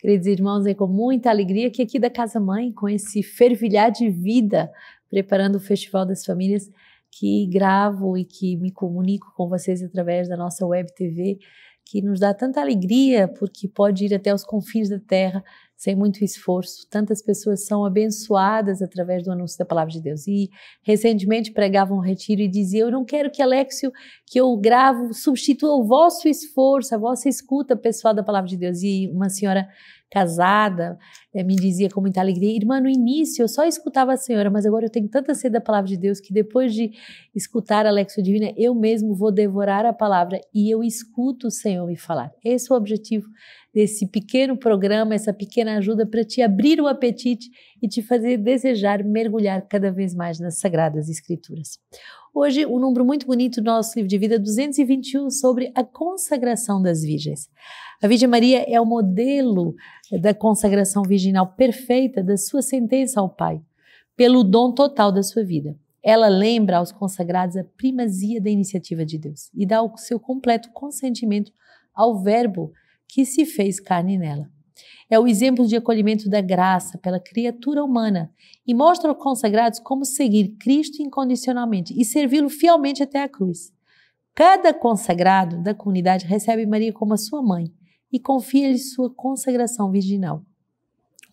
Queridos irmãos, é com muita alegria que aqui da Casa Mãe, com esse fervilhar de vida, preparando o Festival das Famílias, que gravo e que me comunico com vocês através da nossa web TV, que nos dá tanta alegria porque pode ir até os confins da terra sem muito esforço. Tantas pessoas são abençoadas através do anúncio da palavra de Deus. E recentemente pregava um retiro e dizia: Eu não quero que Alexio, que eu gravo, substitua o vosso esforço, a vossa escuta pessoal da palavra de Deus. E uma senhora casada, eh, me dizia com muita alegria: Irmã, no início eu só escutava a senhora, mas agora eu tenho tanta sede da palavra de Deus que depois de escutar a Lexo Divina, eu mesmo vou devorar a palavra e eu escuto o Senhor me falar. Esse é o objetivo desse pequeno programa, essa pequena ajuda para te abrir o apetite e te fazer desejar mergulhar cada vez mais nas Sagradas Escrituras. Hoje, um número muito bonito do nosso livro de vida, 221, sobre a consagração das virgens. A Virgem Maria é o modelo da consagração virginal perfeita da sua sentença ao Pai, pelo dom total da sua vida. Ela lembra aos consagrados a primazia da iniciativa de Deus e dá o seu completo consentimento ao Verbo que se fez carne nela. É o exemplo de acolhimento da graça pela criatura humana e mostra aos consagrados como seguir Cristo incondicionalmente e servi-lo fielmente até a cruz. Cada consagrado da comunidade recebe Maria como a sua mãe e confia-lhe sua consagração virginal.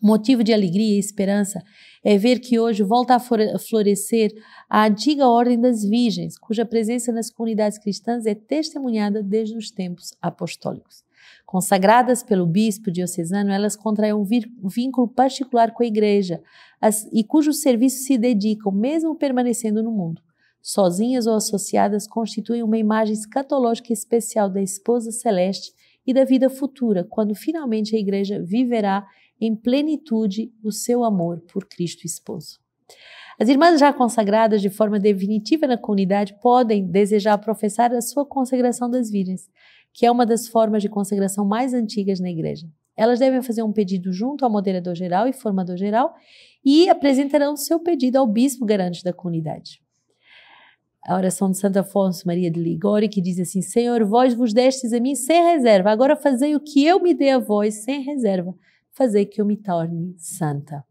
Motivo de alegria e esperança é ver que hoje volta a florescer a antiga Ordem das Virgens, cuja presença nas comunidades cristãs é testemunhada desde os tempos apostólicos. Consagradas pelo bispo diocesano, elas contraem um vínculo particular com a igreja as, e cujos serviços se dedicam, mesmo permanecendo no mundo. Sozinhas ou associadas, constituem uma imagem escatológica especial da esposa celeste e da vida futura, quando finalmente a igreja viverá em plenitude o seu amor por Cristo esposo. As irmãs já consagradas de forma definitiva na comunidade podem desejar professar a sua consagração das virgens, que é uma das formas de consagração mais antigas na igreja. Elas devem fazer um pedido junto ao moderador geral e formador geral e apresentarão seu pedido ao bispo garante da comunidade a oração de Santo Afonso Maria de Ligori, que diz assim: Senhor, vós vos destes a mim sem reserva, agora fazei o que eu me dê a vós sem reserva, fazei que eu me torne santa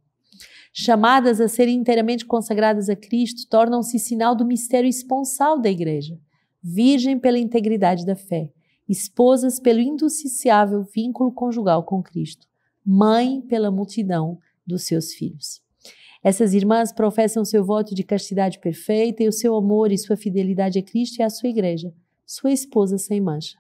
chamadas a serem inteiramente consagradas a Cristo, tornam-se sinal do mistério esponsal da Igreja. Virgem pela integridade da fé, esposas pelo indissociável vínculo conjugal com Cristo, mãe pela multidão dos seus filhos. Essas irmãs professam seu voto de castidade perfeita e o seu amor e sua fidelidade a Cristo e à sua Igreja, sua esposa sem mancha.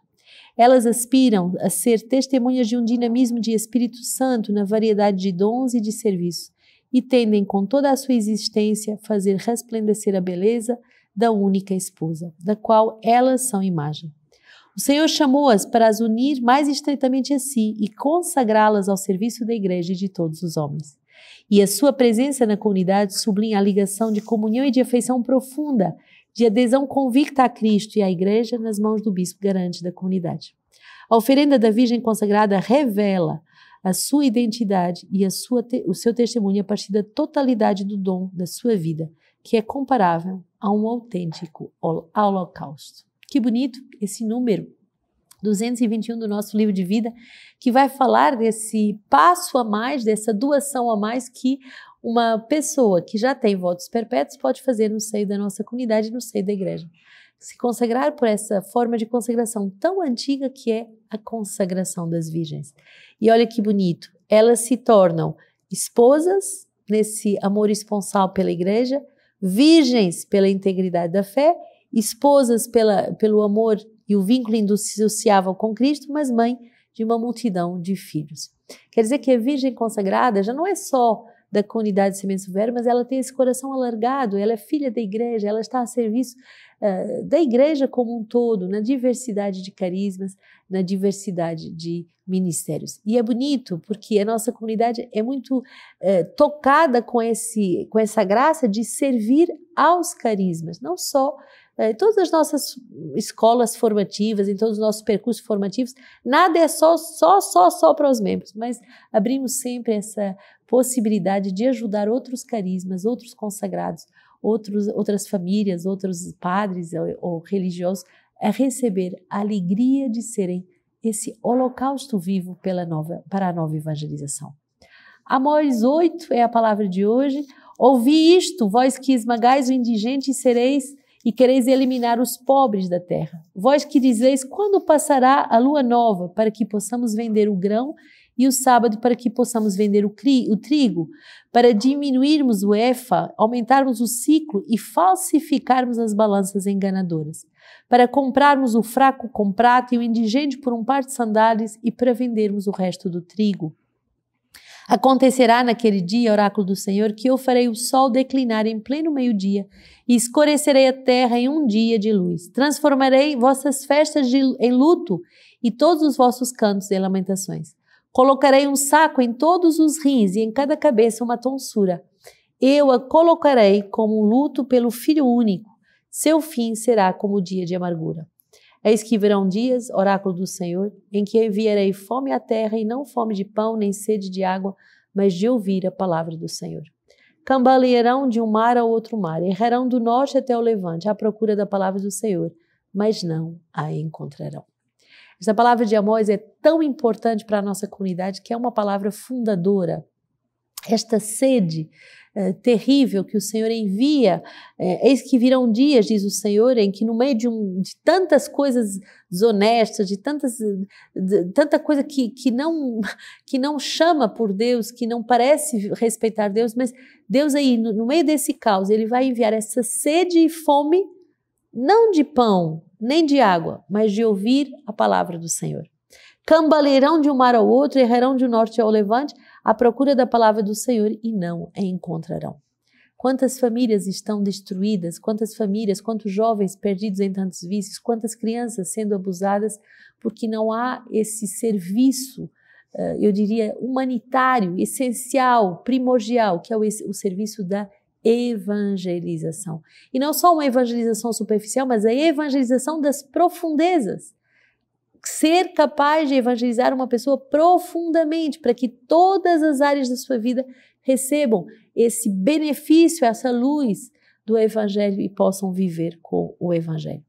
Elas aspiram a ser testemunhas de um dinamismo de Espírito Santo na variedade de dons e de serviço, e tendem com toda a sua existência fazer resplandecer a beleza da única esposa, da qual elas são imagem. O Senhor chamou-as para as unir mais estreitamente a si e consagrá-las ao serviço da igreja e de todos os homens. E a sua presença na comunidade sublinha a ligação de comunhão e de afeição profunda, de adesão convicta a Cristo e à igreja nas mãos do bispo garante da comunidade. A oferenda da Virgem consagrada revela a sua identidade e te, o seu testemunho a partir da totalidade do dom da sua vida, que é comparável a um autêntico holocausto. Que bonito esse número 221 do nosso livro de vida, que vai falar desse passo a mais, dessa doação a mais que uma pessoa que já tem votos perpétuos pode fazer no seio da nossa comunidade, no seio da igreja se consagrar por essa forma de consagração tão antiga que é a consagração das virgens. E olha que bonito, elas se tornam esposas nesse amor esponsal pela igreja, virgens pela integridade da fé, esposas pela, pelo amor e o vínculo indissociável com Cristo, mas mãe de uma multidão de filhos. Quer dizer que a virgem consagrada já não é só da comunidade Sementes Vero, mas ela tem esse coração alargado, ela é filha da igreja, ela está a serviço uh, da igreja como um todo, na diversidade de carismas, na diversidade de ministérios. E é bonito, porque a nossa comunidade é muito uh, tocada com, esse, com essa graça de servir aos carismas, não só é, em todas as nossas escolas formativas, em todos os nossos percursos formativos, nada é só, só, só, só para os membros, mas abrimos sempre essa possibilidade de ajudar outros carismas, outros consagrados, outros, outras famílias, outros padres ou, ou religiosos a receber a alegria de serem esse holocausto vivo pela nova, para a nova evangelização. Amós 8 é a palavra de hoje. Ouvi isto, vós que esmagais o indigente e sereis e quereis eliminar os pobres da terra. Vós que dizeis quando passará a lua nova, para que possamos vender o grão, e o sábado para que possamos vender o, cri, o trigo, para diminuirmos o EFA, aumentarmos o ciclo e falsificarmos as balanças enganadoras, para comprarmos o fraco com prata e o indigente por um par de sandálias e para vendermos o resto do trigo. Acontecerá naquele dia, oráculo do Senhor, que eu farei o sol declinar em pleno meio-dia e escurecerei a terra em um dia de luz. Transformarei vossas festas de, em luto e todos os vossos cantos em lamentações. Colocarei um saco em todos os rins e em cada cabeça uma tonsura. Eu a colocarei como um luto pelo filho único. Seu fim será como o dia de amargura. Eis que virão dias, oráculo do Senhor, em que enviarei fome à terra e não fome de pão, nem sede de água, mas de ouvir a palavra do Senhor. Cambalearão de um mar ao outro mar, errarão do norte até o levante, à procura da palavra do Senhor, mas não a encontrarão. Essa palavra de Amós é tão importante para a nossa comunidade que é uma palavra fundadora esta sede eh, terrível que o Senhor envia. Eh, eis que virão dias, diz o Senhor, em que no meio de, um, de tantas coisas desonestas, de, tantas, de, tanta coisa que, que, não, que não chama por Deus, que não parece respeitar Deus, mas Deus aí, no, no meio desse caos, Ele vai enviar essa sede e fome, não de pão, nem de água, mas de ouvir a palavra do Senhor cambaleirão de um mar ao outro, errarão de um norte ao levante, à procura da palavra do Senhor e não a encontrarão. Quantas famílias estão destruídas, quantas famílias, quantos jovens perdidos em tantos vícios, quantas crianças sendo abusadas porque não há esse serviço, eh, eu diria, humanitário, essencial, primordial, que é o serviço da evangelização. E não só uma evangelização superficial, mas a evangelização das profundezas ser capaz de evangelizar uma pessoa profundamente, para que todas as áreas da sua vida recebam esse benefício, essa luz do Evangelho e possam viver com o Evangelho.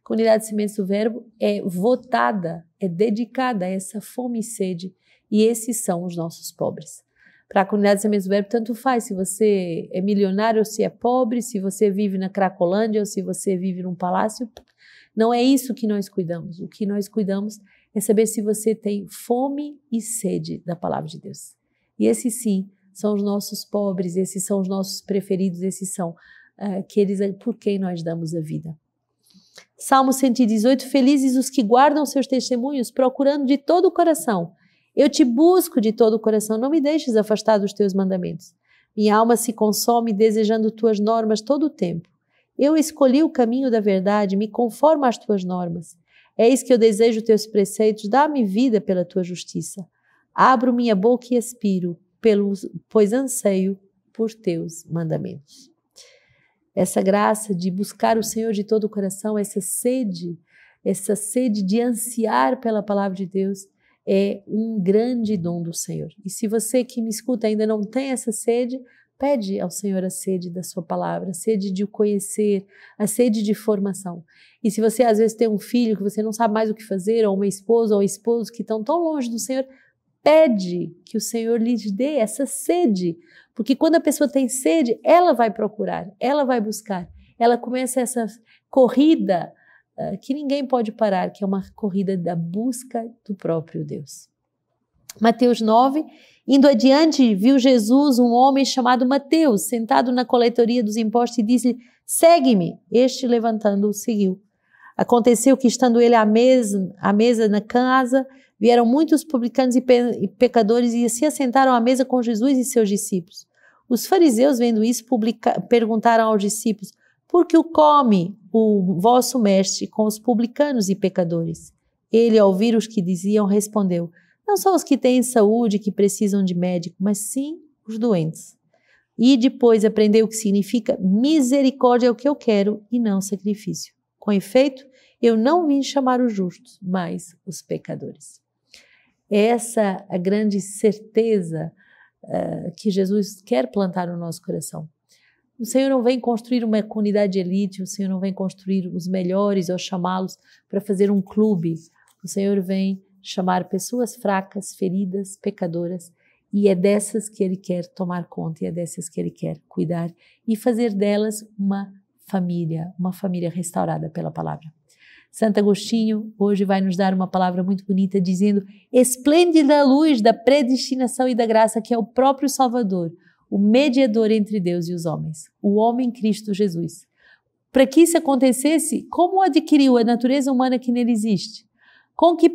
A comunidade Sementes do Verbo é votada, é dedicada a essa fome e sede, e esses são os nossos pobres. Para a comunidade Sementes do Verbo, tanto faz se você é milionário ou se é pobre, se você vive na Cracolândia ou se você vive num palácio, não é isso que nós cuidamos. O que nós cuidamos é saber se você tem fome e sede da palavra de Deus. E esses sim são os nossos pobres, esses são os nossos preferidos, esses são uh, aqueles por quem nós damos a vida. Salmo 118: Felizes os que guardam seus testemunhos, procurando de todo o coração. Eu te busco de todo o coração, não me deixes afastar dos teus mandamentos. Minha alma se consome desejando tuas normas todo o tempo. Eu escolhi o caminho da verdade, me conformo às tuas normas. Eis que eu desejo teus preceitos, dá-me vida pela tua justiça. Abro minha boca e expiro, pelos, pois anseio por teus mandamentos. Essa graça de buscar o Senhor de todo o coração, essa sede, essa sede de ansiar pela palavra de Deus, é um grande dom do Senhor. E se você que me escuta ainda não tem essa sede, Pede ao Senhor a sede da sua palavra, a sede de o conhecer, a sede de formação. E se você às vezes tem um filho que você não sabe mais o que fazer, ou uma esposa ou um esposo que estão tão longe do Senhor, pede que o Senhor lhes dê essa sede, porque quando a pessoa tem sede, ela vai procurar, ela vai buscar, ela começa essa corrida uh, que ninguém pode parar, que é uma corrida da busca do próprio Deus. Mateus 9, Indo adiante, viu Jesus um homem chamado Mateus sentado na coletoria dos impostos e disse-lhe: Segue-me. Este, levantando-o, seguiu. Aconteceu que, estando ele à mesa, à mesa na casa, vieram muitos publicanos e, pe e pecadores e se assentaram à mesa com Jesus e seus discípulos. Os fariseus, vendo isso, perguntaram aos discípulos: Por que o come o vosso mestre com os publicanos e pecadores? Ele, ao ouvir os que diziam, respondeu: não só os que têm saúde, que precisam de médico, mas sim os doentes. E depois aprender o que significa misericórdia é o que eu quero e não sacrifício. Com efeito, eu não vim chamar os justos, mas os pecadores. Essa é a grande certeza uh, que Jesus quer plantar no nosso coração. O Senhor não vem construir uma comunidade elite, o Senhor não vem construir os melhores ou chamá-los para fazer um clube. O Senhor vem chamar pessoas fracas, feridas, pecadoras, e é dessas que ele quer tomar conta, e é dessas que ele quer cuidar e fazer delas uma família, uma família restaurada pela palavra. Santo Agostinho hoje vai nos dar uma palavra muito bonita dizendo: esplêndida luz da predestinação e da graça que é o próprio Salvador, o mediador entre Deus e os homens, o homem Cristo Jesus. Para que isso acontecesse, como adquiriu a natureza humana que nele existe? Com que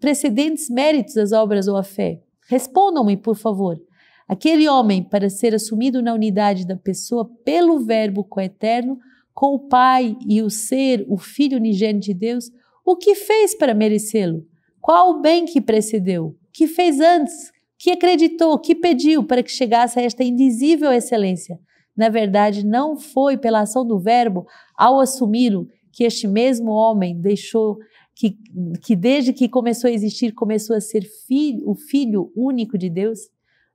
precedentes méritos as obras ou a fé? Respondam-me, por favor. Aquele homem, para ser assumido na unidade da pessoa pelo Verbo coeterno, com o Pai e o Ser, o Filho unigênito de Deus, o que fez para merecê-lo? Qual o bem que precedeu? Que fez antes? Que acreditou? Que pediu para que chegasse a esta indizível excelência? Na verdade, não foi pela ação do Verbo, ao assumi-lo, que este mesmo homem deixou que, que desde que começou a existir, começou a ser filho, o Filho único de Deus,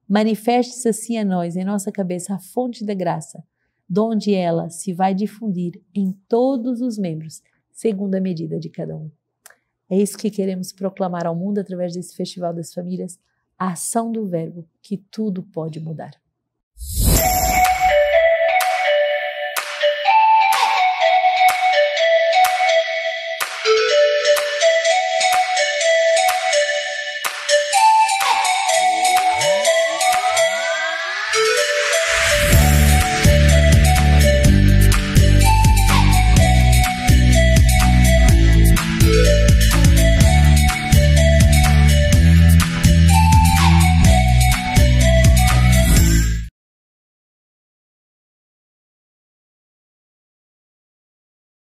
manifeste-se assim a nós, em nossa cabeça, a fonte da graça, donde ela se vai difundir em todos os membros, segundo a medida de cada um. É isso que queremos proclamar ao mundo através desse Festival das Famílias, a ação do Verbo, que tudo pode mudar.